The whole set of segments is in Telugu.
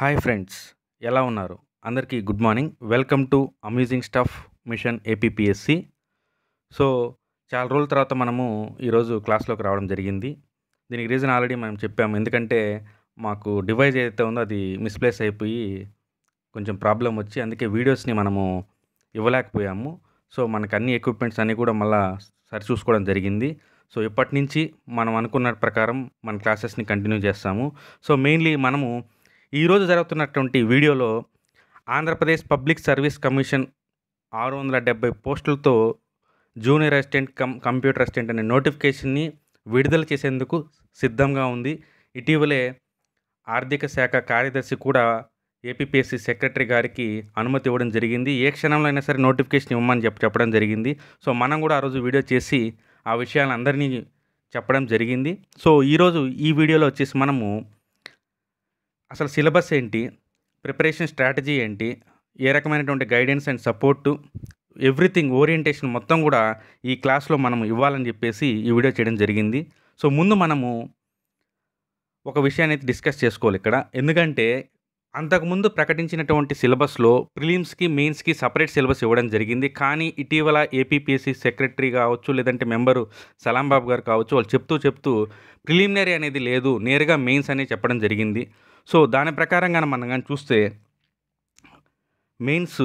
హాయ్ ఫ్రెండ్స్ ఎలా ఉన్నారు అందరికీ good morning welcome to amusing stuff mission APSC so చాలా రోజుల తర్వాత మనము ఈరోజు క్లాస్లోకి రావడం జరిగింది దీనికి రీజన్ ఆల్రెడీ మనం చెప్పాము ఎందుకంటే మాకు డివైస్ ఏదైతే ఉందో అది మిస్ప్లేస్ అయిపోయి కొంచెం ప్రాబ్లం వచ్చి అందుకే వీడియోస్ని మనము ఇవ్వలేకపోయాము సో మనకు అన్ని ఎక్విప్మెంట్స్ అన్నీ కూడా మళ్ళీ సరిచూసుకోవడం జరిగింది సో ఇప్పటి నుంచి మనం అనుకున్న ప్రకారం మన క్లాసెస్ని కంటిన్యూ చేస్తాము సో మెయిన్లీ మనము ఈరోజు జరుగుతున్నటువంటి వీడియోలో ఆంధ్రప్రదేశ్ పబ్లిక్ సర్వీస్ కమిషన్ ఆరు వందల డెబ్బై పోస్టులతో junior assistant cum computer assistant అనే నోటిఫికేషన్ని విడుదల చేసేందుకు సిద్ధంగా ఉంది ఇటీవలే ఆర్థిక శాఖ కార్యదర్శి కూడా ఏపీపీఎస్సీ సెక్రటరీ గారికి అనుమతి ఇవ్వడం జరిగింది ఏ క్షణంలో అయినా సరే నోటిఫికేషన్ ఇవ్వమని చెప్ప చెప్పడం జరిగింది సో మనం కూడా ఆ రోజు వీడియో చేసి ఆ విషయాలందరినీ చెప్పడం జరిగింది సో ఈరోజు ఈ వీడియోలో వచ్చేసి మనము అసలు సిలబస్ ఏంటి ప్రిపరేషన్ స్ట్రాటజీ ఏంటి ఏ రకమైనటువంటి guidance and support everything orientation మొత్తం కూడా ఈ క్లాస్లో మనం ఇవ్వాలని చెప్పేసి ఈ వీడియో చేయడం జరిగింది సో ముందు మనము ఒక విషయాన్ని అయితే డిస్కస్ చేసుకోవాలి ఇక్కడ ఎందుకంటే అంతకుముందు ప్రకటించినటువంటి సిలబస్లో ప్రిలిమ్స్కి మెయిన్స్కి సపరేట్ సిలబస్ ఇవ్వడం జరిగింది కానీ ఇటీవల ఏపీపీఎస్సీ సెక్రటరీ కావచ్చు లేదంటే మెంబరు సలాంబాబు గారు కావచ్చు వాళ్ళు చెప్తూ చెప్తూ ప్రిలిమినరీ అనేది లేదు నేరుగా మెయిన్స్ అనేది చెప్పడం జరిగింది సో దాని ప్రకారంగా మనం కానీ చూస్తే mains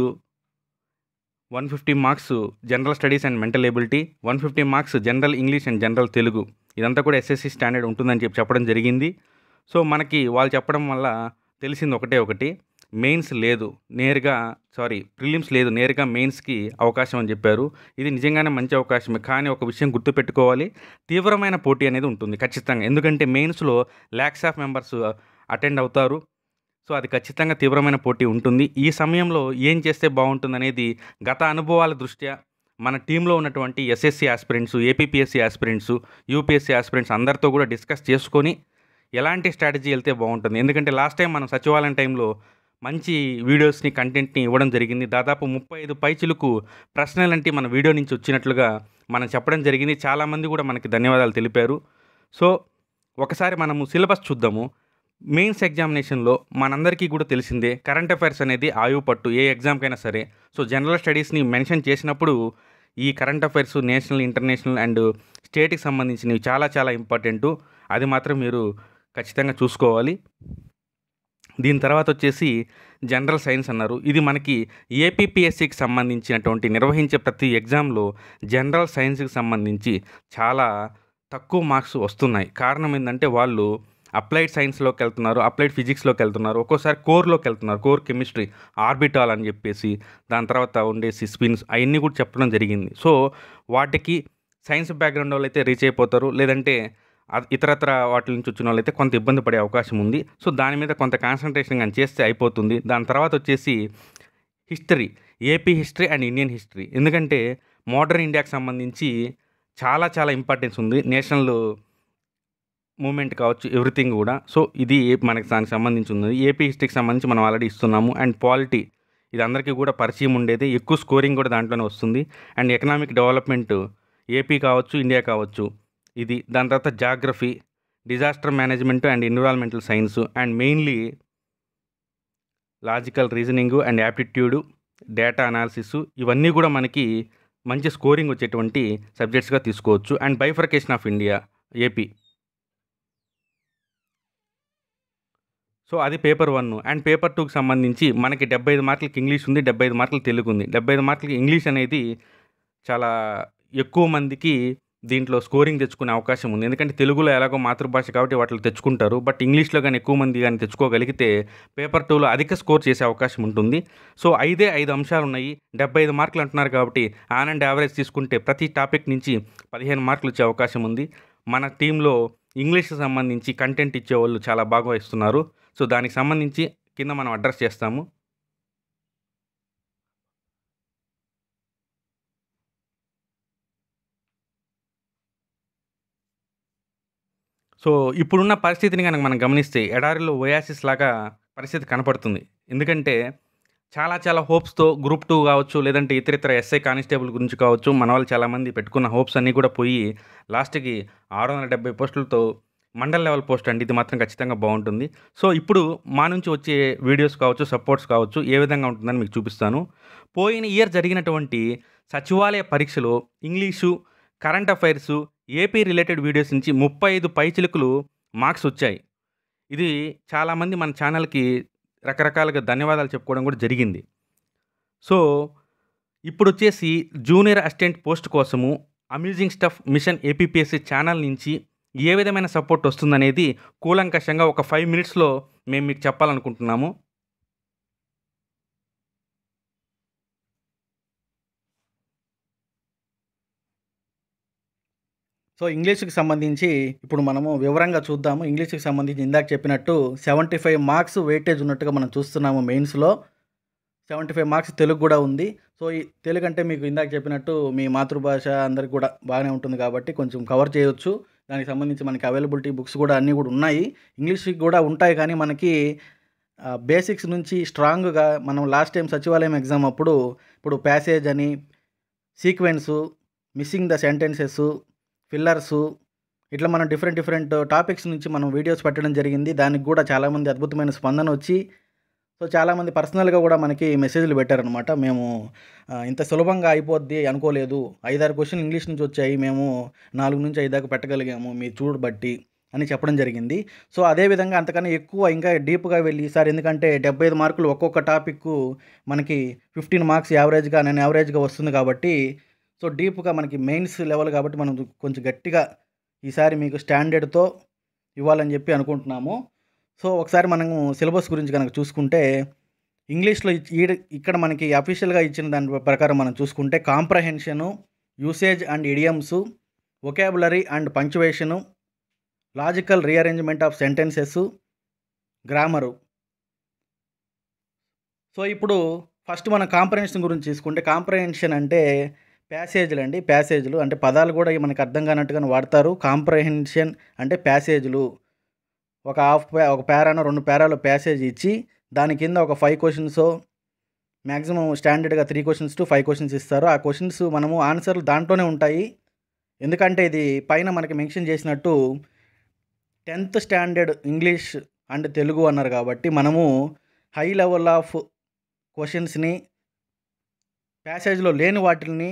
one fifty marks general studies and mental ability one fifty marks general English and general Telugu ఇదంతా కూడా ఎస్ఎస్సి స్టాండర్డ్ ఉంటుందని చెప్పి చెప్పడం జరిగింది సో మనకి వాళ్ళు చెప్పడం వల్ల తెలిసింది ఒకటే ఒకటి మెయిన్స్ లేదు నేరుగా సారీ ప్రిలిమ్స్ లేదు నేరుగా మెయిన్స్కి అవకాశం అని చెప్పారు ఇది నిజంగానే మంచి అవకాశమే కానీ ఒక విషయం గుర్తుపెట్టుకోవాలి తీవ్రమైన పోటీ అనేది ఉంటుంది ఖచ్చితంగా ఎందుకంటే మెయిన్స్లో ల్యాక్స్ ఆఫ్ మెంబర్స్ అటెండ్ అవుతారు సో అది ఖచ్చితంగా తీవ్రమైన పోటీ ఉంటుంది ఈ సమయంలో ఏం చేస్తే బాగుంటుందనేది గత అనుభవాల దృష్ట్యా మన టీంలో ఉన్నటువంటి SSC aspirants APSC aspirants UPSC aspirants అందరితో కూడా డిస్కస్ చేసుకొని ఎలాంటి స్ట్రాటజీ వెళ్తే బాగుంటుంది ఎందుకంటే లాస్ట్ టైం మనం సచివాలయం టైంలో మంచి వీడియోస్ని కంటెంట్ని ఇవ్వడం జరిగింది దాదాపు ముప్పై ఐదు పైచులకు ప్రశ్నలంటే మన వీడియో నుంచి వచ్చినట్లుగా మనం చెప్పడం జరిగింది చాలామంది కూడా మనకి ధన్యవాదాలు తెలిపారు సో ఒకసారి మనము సిలబస్ చూద్దాము మెయిన్స్ ఎగ్జామినేషన్లో మనందరికీ కూడా తెలిసిందే కరెంట్ అఫైర్స్ అనేది ఆయువు పట్టు ఏ ఎగ్జామ్కైనా సరే సో జనరల్ స్టడీస్ని మెన్షన్ చేసినప్పుడు ఈ current affairs national international and స్టేట్కి సంబంధించినవి చాలా చాలా ఇంపార్టెంట్ అది మాత్రం మీరు ఖచ్చితంగా చూసుకోవాలి దీని తర్వాత వచ్చేసి జనరల్ సైన్స్ అన్నారు ఇది మనకి ఏపీపీఎస్సికి సంబంధించినటువంటి నిర్వహించే ప్రతి ఎగ్జామ్లో జనరల్ సైన్స్కి సంబంధించి చాలా తక్కువ మార్క్స్ వస్తున్నాయి కారణం ఏంటంటే వాళ్ళు అప్లైడ్ సైన్స్లోకి వెళ్తున్నారు అప్లైడ్ ఫిజిక్స్లోకి వెళ్తున్నారు ఒక్కోసారి కోర్లోకి వెళ్తున్నారు కోర్ కెమిస్ట్రీ ఆర్బిటాల్ అని చెప్పేసి దాని తర్వాత ఉండే సిస్పిన్స్ అవన్నీ కూడా చెప్పడం జరిగింది సో వాటికి సైన్స్ బ్యాక్గ్రౌండ్ వాళ్ళు అయితే రీచ్ అయిపోతారు లేదంటే ఇతరత్ర వాటి నుంచి వచ్చిన వాళ్ళైతే కొంత ఇబ్బంది పడే అవకాశం ఉంది సో దాని మీద కొంత కాన్సన్ట్రేషన్ కానీ చేస్తే అయిపోతుంది దాని తర్వాత వచ్చేసి history AP history and Indian history ఎందుకంటే మోడర్న్ ఇండియాకి సంబంధించి చాలా చాలా ఇంపార్టెన్స్ ఉంది నేషనల్ మూమెంట్ కావచ్చు ఎవ్రీథింగ్ కూడా సో ఇది మనకి దానికి సంబంధించి ఉన్నది ఏపీ హిస్టరీకి సంబంధించి మనం ఆల్రెడీ ఇస్తున్నాము అండ్ పాలిటీ ఇది అందరికీ కూడా పరిచయం ఉండేది ఎక్కువ స్కోరింగ్ కూడా దాంట్లోనే వస్తుంది అండ్ ఎకనామిక్ డెవలప్మెంట్ ఏపీ కావచ్చు ఇండియా కావచ్చు ఇది దాని తర్వాత geography disaster management and environmental science and mainly logical reasoning and aptitude data analysis ఇవన్నీ కూడా మనకి మంచి స్కోరింగ్ వచ్చేటువంటి సబ్జెక్ట్స్గా తీసుకోవచ్చు and bifurcation of India AP so అది పేపర్ వన్ అండ్ పేపర్ టూకి సంబంధించి మనకి డెబ్బై ఐదు మార్కులకి ఇంగ్లీష్ ఉంది డెబ్బై ఐదు మార్కులు తెలుగు ఉంది డెబ్బై ఐదు మార్కులకి ఇంగ్లీష్ అనేది చాలా ఎక్కువ మందికి దీంట్లో స్కోరింగ్ తెచ్చుకునే అవకాశం ఉంది ఎందుకంటే తెలుగులో ఎలాగో మాతృభాష కాబట్టి వాటిలో తెచ్చుకుంటారు బట్ ఇంగ్లీష్లో కానీ ఎక్కువ మంది కానీ తెచ్చుకోగలిగితే పేపర్ టూలో అధిక స్కోర్ చేసే అవకాశం ఉంటుంది సో ఐదే ఐదు అంశాలు ఉన్నాయి డెబ్బై ఐదు మార్కులు అంటున్నారు కాబట్టి ఆన్ అండ్ యావరేజ్ తీసుకుంటే ప్రతి టాపిక్ నుంచి పదిహేను మార్కులు వచ్చే అవకాశం ఉంది మన టీంలో ఇంగ్లీష్కి సంబంధించి కంటెంట్ ఇచ్చేవాళ్ళు చాలా బాగా ఇస్తున్నారు సో దానికి సంబంధించి కింద మనం అడ్రస్ చేస్తాము సో ఇప్పుడున్న పరిస్థితిని కనుక మనం గమనిస్తే ఎడారిలో ఓయాసిస్ లాగా పరిస్థితి కనపడుతుంది ఎందుకంటే చాలా చాలా హోప్స్తో గ్రూప్ టూ కావచ్చు లేదంటే ఇతర ఇతర ఎస్ఐ కానిస్టేబుల్ గురించి కావచ్చు మన వాళ్ళు చాలామంది పెట్టుకున్న హోప్స్ అన్నీ కూడా పోయి లాస్ట్కి ఆరు వందల డెబ్బై పోస్టులతో మండల్ లెవెల్ పోస్ట్ అండి ఇది మాత్రం ఖచ్చితంగా బాగుంటుంది సో ఇప్పుడు మా నుంచి వచ్చే వీడియోస్ కావచ్చు సపోర్ట్స్ కావచ్చు ఏ విధంగా ఉంటుందని మీకు చూపిస్తాను పోయిన ఇయర్ జరిగినటువంటి సచివాలయ పరీక్షలో English current affairs AP related videos నుంచి ముప్పై ఐదు పైచిలుకులు మార్క్స్ వచ్చాయి ఇది చాలామంది మన ఛానల్కి రకరకాలుగా ధన్యవాదాలు చెప్పుకోవడం కూడా జరిగింది సో ఇప్పుడు వచ్చేసి జూనియర్ అసిస్టెంట్ పోస్ట్ కోసము amusing stuff mission APPSC channel నుంచి ఏ విధమైన సపోర్ట్ వస్తుందనేది కూలంకషంగా ఒక ఫైవ్ మినిట్స్లో మేము మీకు చెప్పాలనుకుంటున్నాము సో ఇంగ్లీష్కి సంబంధించి ఇప్పుడు మనము వివరంగా చూద్దాము ఇంగ్లీష్కి సంబంధించి ఇందాక చెప్పినట్టు సెవెంటీ ఫైవ్ మార్క్స్ వెయిటేజ్ ఉన్నట్టుగా మనం చూస్తున్నాము మెయిన్స్లో సెవెంటీ ఫైవ్ మార్క్స్ తెలుగు కూడా ఉంది సో ఈ తెలుగు అంటే మీకు ఇందాక చెప్పినట్టు మీ మాతృభాష అందరికి కూడా బాగానే ఉంటుంది కాబట్టి కొంచెం కవర్ చేయవచ్చు దానికి సంబంధించి మనకి అవైలబిలిటీ బుక్స్ కూడా అన్నీ కూడా ఉన్నాయి ఇంగ్లీష్కి కూడా ఉంటాయి కానీ మనకి బేసిక్స్ నుంచి స్ట్రాంగ్గా మనం లాస్ట్ టైం సచివాలయం ఎగ్జామ్ అప్పుడు ఇప్పుడు ప్యాసేజ్ అని sequence missing the sentences fillers ఇట్లా మనం డిఫరెంట్ డిఫరెంట్ టాపిక్స్ నుంచి మనం వీడియోస్ పెట్టడం జరిగింది దానికి కూడా చాలామంది అద్భుతమైన స్పందన వచ్చి సో చాలామంది పర్సనల్గా కూడా మనకి మెసేజ్లు పెట్టారనమాట మేము ఇంత సులభంగా అయిపోద్ది అనుకోలేదు ఐదారు క్వశ్చన్ ఇంగ్లీష్ నుంచి వచ్చాయి మేము నాలుగు నుంచి ఐదు దాకా పెట్టగలిగాము మీరు చూడబట్టి అని చెప్పడం జరిగింది సో అదేవిధంగా అంతకన్నా ఎక్కువ ఇంకా డీప్గా వెళ్ళి ఈసారి ఎందుకంటే డెబ్బై ఐదు మార్కులు ఒక్కొక్క టాపిక్ మనకి ఫిఫ్టీన్ మార్క్స్ యావరేజ్గా నేను యావరేజ్గా వస్తుంది కాబట్టి సో డీప్గా మనకి మెయిన్స్ లెవెల్ కాబట్టి మనం కొంచెం గట్టిగా ఈసారి మీకు స్టాండర్డ్తో ఇవ్వాలని చెప్పి అనుకుంటున్నాము సో ఒకసారి మనము సిలబస్ గురించి కనుక చూసుకుంటే ఇంగ్లీష్లో ఇక్కడ మనకి అఫీషియల్గా ఇచ్చిన దాని ప్రకారం మనం చూసుకుంటే comprehension usage and idioms vocabulary and punctuation logical rearrangement of sentences grammar so ఇప్పుడు ఫస్ట్ మనం కాంప్రహెన్షన్ గురించి తీసుకుంటే కాంప్రహెన్షన్ అంటే ప్యాసేజ్లు అండి ప్యాసేజ్లు అంటే పదాలు కూడా మనకు అర్థం కానట్టుగా వాడతారు కాంప్రహెన్షన్ అంటే ప్యాసేజ్లు ఒక హాఫ్ ఒక పేరానో రెండు పేరాలు ప్యాసేజ్ ఇచ్చి దాని కింద ఒక ఫైవ్ క్వశ్చన్స్ మ్యాక్సిమం స్టాండర్డ్గా three questions to five questions ఇస్తారు ఆ క్వశ్చన్స్ మనము ఆన్సర్లు దాంట్లోనే ఉంటాయి ఎందుకంటే ఇది పైన మనకి మెన్షన్ చేసినట్టు tenth standard English and Telugu అన్నారు కాబట్టి మనము హై లెవెల్ ఆఫ్ క్వశ్చన్స్ని ప్యాసేజ్లో లేని వాటిని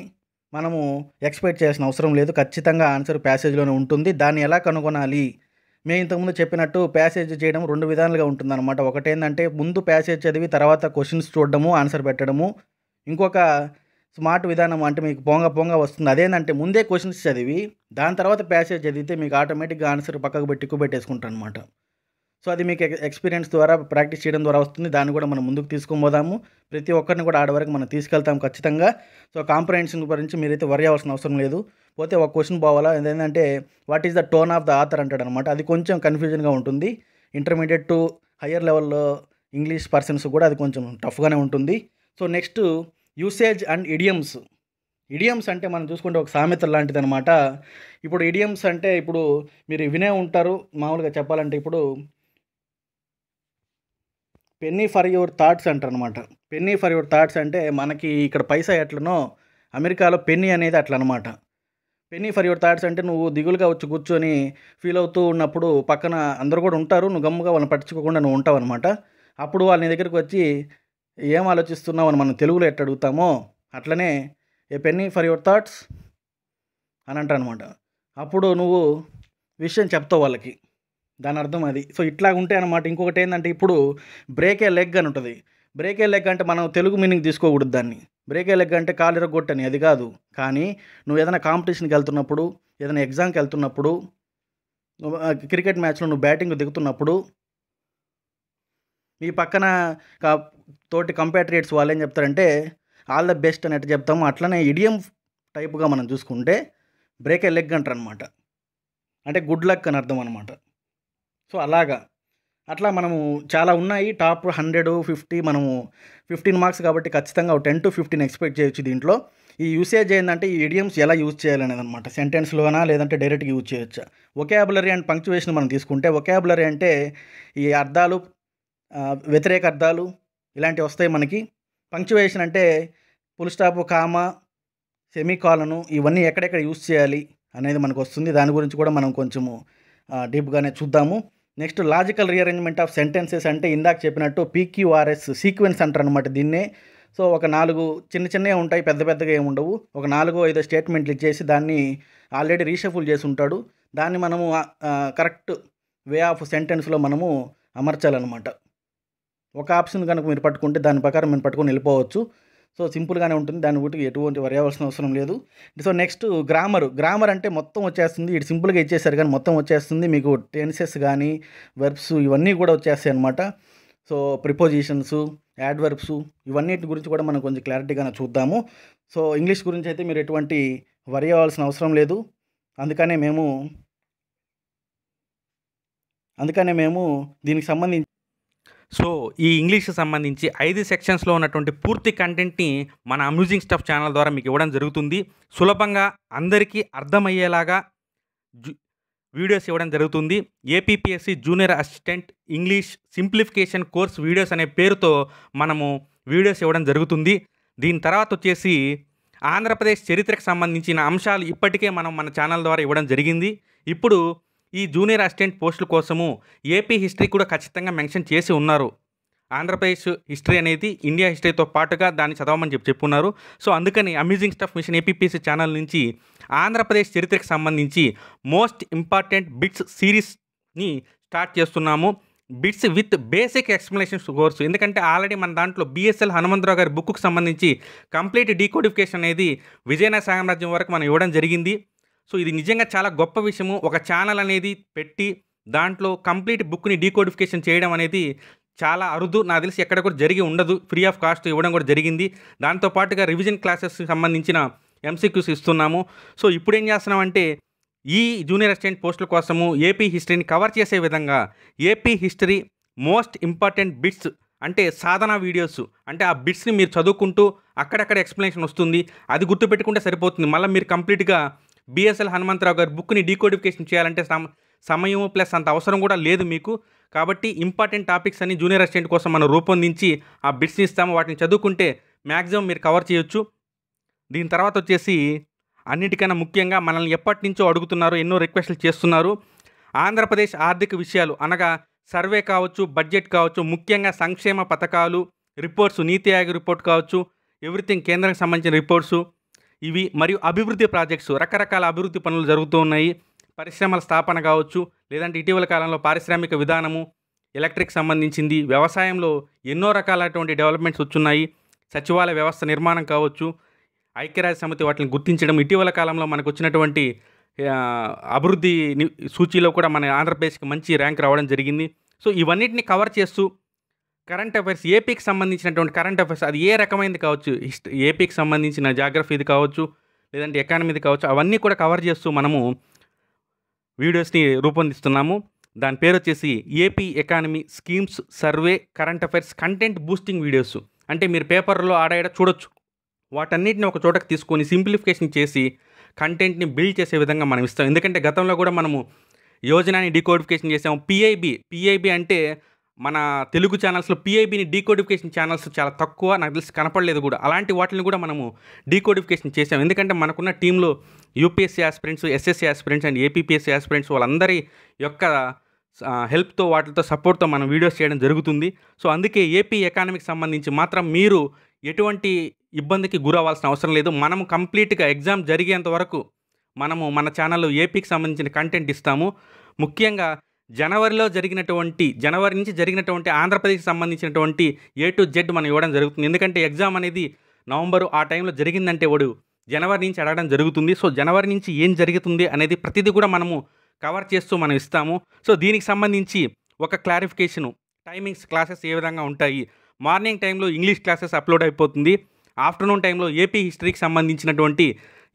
మనము ఎక్స్పెక్ట్ చేసిన అవసరం లేదు ఖచ్చితంగా ఆన్సర్ ప్యాసేజ్లోనే ఉంటుంది దాన్ని ఎలా కనుగొనాలి మేము ఇంతకుముందు చెప్పినట్టు ప్యాసేజ్ చేయడం రెండు విధాలుగా ఉంటుందన్నమాట ఏంటంటే ముందు ప్యాసేజ్ చదివి తర్వాత క్వశ్చన్స్ చూడడము ఆన్సర్ పెట్టడము ఇంకొక స్మార్ట్ విధానం అంటే మీకు పొంగ పొంగ వస్తుంది అదేంటంటే ముందే క్వశ్చన్స్ చదివి దాని తర్వాత ప్యాసేజ్ చదివితే మీకు ఆటోమేటిక్గా ఆన్సర్ పక్కకు పెట్టి పెట్టేసుకుంటాను అనమాట సో అది మీకు ఎక్స్పీరియన్స్ ద్వారా ప్రాక్టీస్ చేయడం ద్వారా వస్తుంది దాన్ని కూడా మనం ముందుకు తీసుకుపోదాము ప్రతి ఒక్కరిని కూడా ఆడ వరకు మనం తీసుకెళ్తాం ఖచ్చితంగా సో కాంప్రహెన్షన్ గురించి మీరైతే వరి అవ్వాల్సిన అవసరం లేదు పోతే ఒక క్వశ్చన్ పోవాలా ఏంటంటే what is the tone of the author అంటాడు అనమాట అది కొంచెం కన్ఫ్యూజన్గా ఉంటుంది ఇంటర్మీడియట్ టు హయ్యర్ లెవెల్లో ఇంగ్లీష్ పర్సన్స్ కూడా అది కొంచెం టఫ్గానే ఉంటుంది so next usage and idioms idioms అంటే మనం చూసుకుంటే ఒక సామెత లాంటిది అనమాట ఇప్పుడు ఇడియమ్స్ అంటే ఇప్పుడు మీరు వినే ఉంటారు మామూలుగా చెప్పాలంటే ఇప్పుడు పెన్నీ ఫర్ యువర్ థాట్స్ అంటారనమాట అనమాట పెన్నీ ఫర్ యువర్ థాట్స్ అంటే మనకి ఇక్కడ పైసా ఎట్లనో అమెరికాలో పెన్నీ అనేది అట్లా అనమాట పెన్నీ ఫర్ యువర్ థాట్స్ అంటే నువ్వు దిగులుగా వచ్చి కూర్చొని ఫీల్ అవుతూ ఉన్నప్పుడు పక్కన అందరు కూడా ఉంటారు నువ్వు గమ్ముగా వాళ్ళని పట్టించుకోకుండా నువ్వు ఉంటావు అనమాట అప్పుడు వాళ్ళని దగ్గరకు దగ్గరికి వచ్చి ఏం ఆలోచిస్తున్నావు అని మనం తెలుగులో ఎట్ట అడుగుతామో అట్లనే a penny for your thoughts అని అనమాట అప్పుడు నువ్వు విషయం చెప్తావు వాళ్ళకి దాని అర్థం అది సో ఇట్లా ఉంటే అనమాట ఇంకొకటి ఏంటంటే ఇప్పుడు బ్రేకే లెగ్ అని ఉంటుంది బ్రేకే లెగ్ అంటే మనం తెలుగు మీనింగ్ తీసుకోకూడదు దాన్ని బ్రేకే లెగ్ అంటే కాలు ఎరగొట్టని అది కాదు కానీ నువ్వు ఏదైనా కాంపిటీషన్కి వెళ్తున్నప్పుడు ఏదైనా ఎగ్జామ్కి వెళ్తున్నప్పుడు క్రికెట్ మ్యాచ్లో నువ్వు బ్యాటింగ్ దిగుతున్నప్పుడు మీ పక్కన తోటి కంపాట్రియేట్స్ వాళ్ళు ఏం చెప్తారంటే ఆల్ ద బెస్ట్ అనేట్టు చెప్తాము అట్లనే ఇడియం టైప్గా మనం చూసుకుంటే బ్రేకే లెగ్ అంటారు అనమాట అంటే గుడ్ లక్ అని అర్థం అనమాట సో అలాగా అట్లా మనము చాలా ఉన్నాయి టాప్ హండ్రెడ్ ఫిఫ్టీ మనము ఫిఫ్టీన్ మార్క్స్ కాబట్టి ఖచ్చితంగా టెన్ టు ఫిఫ్టీన్ ఎక్స్పెక్ట్ చేయొచ్చు దీంట్లో ఈ యూసేజ్ ఏంటంటే ఈ ఇడియమ్స్ ఎలా యూజ్ చేయాలనేది అనమాట సెంటెన్స్లోనా లేదంటే డైరెక్ట్గా యూజ్ చేయొచ్చా ఒకేబులరీ అండ్ పంక్చువేషన్ మనం తీసుకుంటే ఒకేబులరీ అంటే ఈ అర్థాలు వ్యతిరేక అర్థాలు ఇలాంటివి వస్తాయి మనకి పంక్చువేషన్ అంటే ఫుల్ స్టాప్ కామా సెమీకాలను ఇవన్నీ ఎక్కడెక్కడ యూజ్ చేయాలి అనేది మనకు వస్తుంది దాని గురించి కూడా మనం కొంచెము డీప్గానే చూద్దాము next logical rearrangement of sentences అంటే ఇందాక చెప్పినట్టు పీక్యూఆర్ఎస్ సీక్వెన్స్ అంటారు అనమాట దీన్నే సో ఒక నాలుగు చిన్న చిన్నవి ఉంటాయి పెద్ద పెద్దగా ఏమి ఉండవు ఒక నాలుగో ఐదో స్టేట్మెంట్లు ఇచ్చేసి దాన్ని ఆల్రెడీ రీషఫుల్ చేసి ఉంటాడు దాన్ని మనము కరెక్ట్ వే ఆఫ్ సెంటెన్స్లో మనము అమర్చాలన్నమాట ఒక ఆప్షన్ కనుక మీరు పట్టుకుంటే దాని ప్రకారం మేము పట్టుకొని వెళ్ళిపోవచ్చు సో సింపుల్గానే ఉంటుంది దాని ఊటికి ఎటువంటి వరవలసిన అవసరం లేదు సో నెక్స్ట్ గ్రామర్ గ్రామర్ అంటే మొత్తం వచ్చేస్తుంది ఇటు సింపుల్గా ఇచ్చేసారు కానీ మొత్తం వచ్చేస్తుంది మీకు టెన్సెస్ కానీ వెర్బ్స్ ఇవన్నీ కూడా వచ్చేస్తాయి అనమాట సో ప్రిపోజిషన్స్ యాడ్వర్బ్స్ ఇవన్నిటి గురించి కూడా మనం కొంచెం క్లారిటీగానే చూద్దాము సో ఇంగ్లీష్ గురించి అయితే మీరు ఎటువంటి వరి అవసరం లేదు అందుకనే మేము అందుకనే మేము దీనికి సంబంధించి సో ఈ ఇంగ్లీష్కి సంబంధించి ఐదు సెక్షన్స్లో ఉన్నటువంటి పూర్తి కంటెంట్ని మన అమ్యూజింగ్ స్టఫ్ ఛానల్ ద్వారా మీకు ఇవ్వడం జరుగుతుంది సులభంగా అందరికీ అర్థమయ్యేలాగా వీడియోస్ ఇవ్వడం జరుగుతుంది APPSC junior assistant English simplification course videos అనే పేరుతో మనము వీడియోస్ ఇవ్వడం జరుగుతుంది దీని తర్వాత వచ్చేసి ఆంధ్రప్రదేశ్ చరిత్రకు సంబంధించిన అంశాలు ఇప్పటికే మనం మన ఛానల్ ద్వారా ఇవ్వడం జరిగింది ఇప్పుడు ఈ జూనియర్ అసిస్టెంట్ పోస్టుల కోసము ఏపీ హిస్టరీ కూడా ఖచ్చితంగా మెన్షన్ చేసి ఉన్నారు ఆంధ్రప్రదేశ్ హిస్టరీ అనేది ఇండియా హిస్టరీతో పాటుగా దాన్ని చదవమని చెప్పి చెప్పున్నారు సో అందుకని amusing stuff machine APPC channel నుంచి ఆంధ్రప్రదేశ్ చరిత్రకు సంబంధించి మోస్ట్ ఇంపార్టెంట్ బిట్స్ సిరీస్ని స్టార్ట్ చేస్తున్నాము bits with basic explanation course ఎందుకంటే ఆల్రెడీ మన దాంట్లో బీఎస్ఎల్ హనుమంతరావు గారి బుక్కు సంబంధించి కంప్లీట్ డీకోడిఫికేషన్ అనేది విజయనగర సామ్రాజ్యం వరకు మనం ఇవ్వడం జరిగింది సో ఇది నిజంగా చాలా గొప్ప విషయము ఒక ఛానల్ అనేది పెట్టి దాంట్లో కంప్లీట్ బుక్ని డీకోడిఫికేషన్ చేయడం అనేది చాలా అరుదు నాకు తెలిసి ఎక్కడ కూడా జరిగి ఉండదు ఫ్రీ ఆఫ్ కాస్ట్ ఇవ్వడం కూడా జరిగింది దాంతోపాటుగా రివిజన్ క్లాసెస్కి సంబంధించిన ఎంసీక్యూస్ ఇస్తున్నాము సో ఇప్పుడు ఏం చేస్తున్నామంటే ఈ జూనియర్ అసిస్టెంట్ పోస్టుల కోసము ఏపీ హిస్టరీని కవర్ చేసే విధంగా AP history most important bits అంటే సాధన వీడియోస్ అంటే ఆ బిట్స్ని మీరు చదువుకుంటూ అక్కడక్కడ ఎక్స్ప్లెనేషన్ వస్తుంది అది గుర్తుపెట్టుకుంటే సరిపోతుంది మళ్ళీ మీరు కంప్లీట్గా బిఎస్ఎల్ హనుమంతరావు గారి బుక్ని డీకోడిఫికేషన్ చేయాలంటే సమయం ప్లస్ అంత అవసరం కూడా లేదు మీకు కాబట్టి ఇంపార్టెంట్ టాపిక్స్ అన్ని జూనియర్ అసిస్టెంట్ కోసం మనం రూపొందించి ఆ బిట్స్ని ఇస్తాము వాటిని చదువుకుంటే మ్యాక్సిమం మీరు కవర్ చేయొచ్చు దీని తర్వాత వచ్చేసి అన్నిటికన్నా ముఖ్యంగా మనల్ని ఎప్పటి నుంచో అడుగుతున్నారు ఎన్నో రిక్వెస్ట్లు చేస్తున్నారు ఆంధ్రప్రదేశ్ ఆర్థిక విషయాలు అనగా సర్వే కావచ్చు బడ్జెట్ కావచ్చు ముఖ్యంగా సంక్షేమ పథకాలు రిపోర్ట్స్ నీతి ఆయోగ్ రిపోర్ట్ కావచ్చు ఎవ్రీథింగ్ కేంద్రానికి సంబంధించిన రిపోర్ట్సు ఇవి మరియు అభివృద్ధి ప్రాజెక్ట్స్ రకరకాల అభివృద్ధి పనులు జరుగుతూ ఉన్నాయి పరిశ్రమల స్థాపన కావచ్చు లేదంటే ఇటీవల కాలంలో పారిశ్రామిక విధానము ఎలక్ట్రిక్ సంబంధించింది వ్యవసాయంలో ఎన్నో రకాలైనటువంటి డెవలప్మెంట్స్ వచ్చున్నాయి సచివాలయ వ్యవస్థ నిర్మాణం కావచ్చు ఐక్యరాజ్య సమితి వాటిని గుర్తించడం ఇటీవల కాలంలో మనకు వచ్చినటువంటి అభివృద్ధి సూచీలో కూడా మన ఆంధ్రప్రదేశ్కి మంచి ర్యాంక్ రావడం జరిగింది సో ఇవన్నిటిని కవర్ చేస్తూ కరెంట్ అఫైర్స్ ఏపీకి సంబంధించినటువంటి కరెంట్ అఫైర్స్ అది ఏ రకమైనది కావచ్చు హిస్ట్ ఏపీకి సంబంధించిన జాగ్రఫీది కావచ్చు లేదంటే ఎకానమీది కావచ్చు అవన్నీ కూడా కవర్ చేస్తూ మనము వీడియోస్ని రూపొందిస్తున్నాము దాని పేరు వచ్చేసి AP economy schemes survey current affairs content boosting videos అంటే మీరు పేపర్లో ఆడాడ చూడొచ్చు వాటన్నిటిని ఒక చోటకు తీసుకొని సింప్లిఫికేషన్ చేసి కంటెంట్ని బిల్డ్ చేసే విధంగా మనం ఇస్తాం ఎందుకంటే గతంలో కూడా మనము యోజనాన్ని డికోడిఫికేషన్ చేసాము పిఐబి పిఐబి అంటే మన తెలుగు ఛానల్స్లో పిఐబిని డీకోడిఫికేషన్ ఛానల్స్ చాలా తక్కువ నాకు తెలిసి కనపడలేదు కూడా అలాంటి వాటిని కూడా మనము డీకోడిఫికేషన్ చేసాం ఎందుకంటే మనకున్న టీంలో UPSC aspirants SSC aspirants and APPSC aspirants వాళ్ళందరి యొక్క హెల్ప్తో వాటితో సపోర్ట్తో మనం వీడియోస్ చేయడం జరుగుతుంది సో అందుకే ఏపీ ఎకానమీకి సంబంధించి మాత్రం మీరు ఎటువంటి ఇబ్బందికి గురవ్వాల్సిన అవసరం లేదు మనము కంప్లీట్గా ఎగ్జామ్ జరిగేంత వరకు మనము మన ఛానల్లో ఏపీకి సంబంధించిన కంటెంట్ ఇస్తాము ముఖ్యంగా జనవరిలో జరిగినటువంటి జనవరి నుంచి జరిగినటువంటి ఆంధ్రప్రదేశ్కి సంబంధించినటువంటి ఏ టు జెడ్ మనం ఇవ్వడం జరుగుతుంది ఎందుకంటే ఎగ్జామ్ అనేది నవంబరు ఆ టైంలో జరిగిందంటే వాడు జనవరి నుంచి అడగడం జరుగుతుంది సో జనవరి నుంచి ఏం జరుగుతుంది అనేది ప్రతిదీ కూడా మనము కవర్ చేస్తూ మనం ఇస్తాము సో దీనికి సంబంధించి ఒక క్లారిఫికేషను టైమింగ్స్ క్లాసెస్ ఏ విధంగా ఉంటాయి మార్నింగ్ టైంలో ఇంగ్లీష్ క్లాసెస్ అప్లోడ్ అయిపోతుంది ఆఫ్టర్నూన్ టైంలో ఏపీ హిస్టరీకి సంబంధించినటువంటి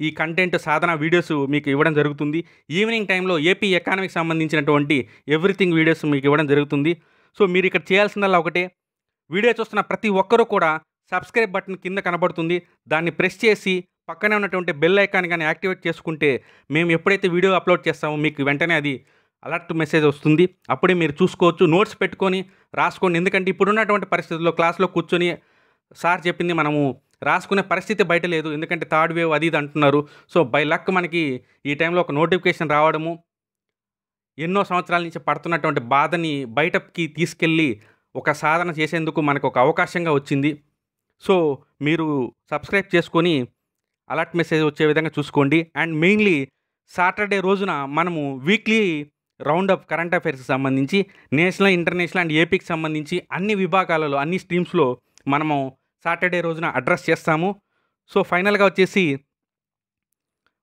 ఈ కంటెంట్ సాధన వీడియోస్ మీకు ఇవ్వడం జరుగుతుంది ఈవినింగ్ టైంలో ఏపీ ఎకానమీకి సంబంధించినటువంటి ఎవ్రీథింగ్ వీడియోస్ మీకు ఇవ్వడం జరుగుతుంది సో మీరు ఇక్కడ చేయాల్సిందల్లా ఒకటే వీడియో చూస్తున్న ప్రతి ఒక్కరూ కూడా సబ్స్క్రైబ్ బటన్ కింద కనబడుతుంది దాన్ని ప్రెస్ చేసి పక్కనే ఉన్నటువంటి బెల్ ఐకాన్ కానీ యాక్టివేట్ చేసుకుంటే మేము ఎప్పుడైతే వీడియో అప్లోడ్ చేస్తామో మీకు వెంటనే అది అలర్ట్ మెసేజ్ వస్తుంది అప్పుడే మీరు చూసుకోవచ్చు నోట్స్ పెట్టుకొని రాసుకోండి ఎందుకంటే ఇప్పుడున్నటువంటి పరిస్థితుల్లో క్లాస్లో కూర్చొని సార్ చెప్పింది మనము రాసుకునే పరిస్థితి బయట లేదు ఎందుకంటే థర్డ్ వేవ్ అది ఇది అంటున్నారు సో బై లక్ మనకి ఈ టైంలో ఒక నోటిఫికేషన్ రావడము ఎన్నో సంవత్సరాల నుంచి పడుతున్నటువంటి బాధని బయటకి తీసుకెళ్ళి ఒక సాధన చేసేందుకు మనకు ఒక అవకాశంగా వచ్చింది సో మీరు సబ్స్క్రైబ్ చేసుకొని అలర్ట్ మెసేజ్ వచ్చే విధంగా చూసుకోండి అండ్ మెయిన్లీ సాటర్డే రోజున మనము వీక్లీ రౌండ్ అప్ కరెంట్ అఫైర్స్కి సంబంధించి నేషనల్ ఇంటర్నేషనల్ అండ్ ఏపీకి సంబంధించి అన్ని విభాగాలలో అన్ని స్ట్రీమ్స్లో మనము సాటర్డే రోజున అడ్రస్ చేస్తాము సో ఫైనల్గా వచ్చేసి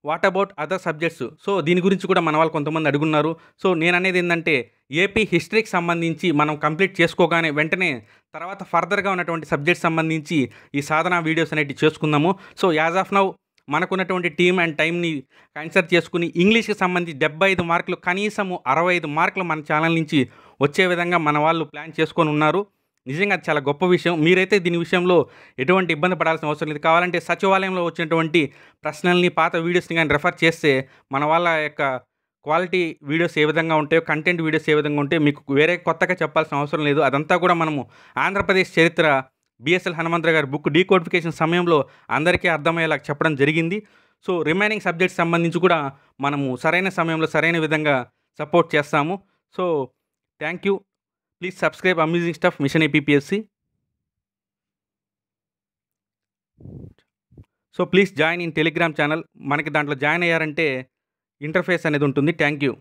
what about other subjects so దీని గురించి కూడా మన వాళ్ళు కొంతమంది అడుగున్నారు సో నేను అనేది ఏంటంటే ఏపీ హిస్టరీకి సంబంధించి మనం కంప్లీట్ చేసుకోగానే వెంటనే తర్వాత ఫర్దర్గా ఉన్నటువంటి సబ్జెక్ట్ సంబంధించి ఈ సాధన వీడియోస్ అనేటివి చేసుకుందాము సో యాజ్ ఆఫ్ నౌ మనకున్నటువంటి టీం అండ్ టైంని కన్సిడర్ చేసుకుని ఇంగ్లీష్కి సంబంధించి డెబ్బై ఐదు మార్కులు కనీసము అరవై ఐదు మార్కులు మన ఛానల్ నుంచి వచ్చే విధంగా మన వాళ్ళు ప్లాన్ చేసుకొని ఉన్నారు నిజంగా చాలా గొప్ప విషయం మీరైతే దీని విషయంలో ఎటువంటి ఇబ్బంది పడాల్సిన అవసరం లేదు కావాలంటే సచివాలయంలో వచ్చినటువంటి ప్రశ్నల్ని పాత వీడియోస్ని కానీ రెఫర్ చేస్తే మన వాళ్ళ యొక్క క్వాలిటీ వీడియోస్ ఏ విధంగా ఉంటాయో కంటెంట్ వీడియోస్ ఏ విధంగా ఉంటాయో మీకు వేరే కొత్తగా చెప్పాల్సిన అవసరం లేదు అదంతా కూడా మనము ఆంధ్రప్రదేశ్ చరిత్ర బిఎస్ఎల్ హనుమంతరావు గారి బుక్ డీకోడిఫికేషన్ సమయంలో అందరికీ అర్థమయ్యేలా చెప్పడం జరిగింది సో రిమైనింగ్ సబ్జెక్ట్స్ సంబంధించి కూడా మనము సరైన సమయంలో సరైన విధంగా సపోర్ట్ చేస్తాము so thank you please subscribe amusing stuff mission APSC so please join in Telegram channel మనకి దాంట్లో జాయిన్ అయ్యారంటే ఇంటర్ఫేస్ అనేది ఉంటుంది థ్యాంక్ యూ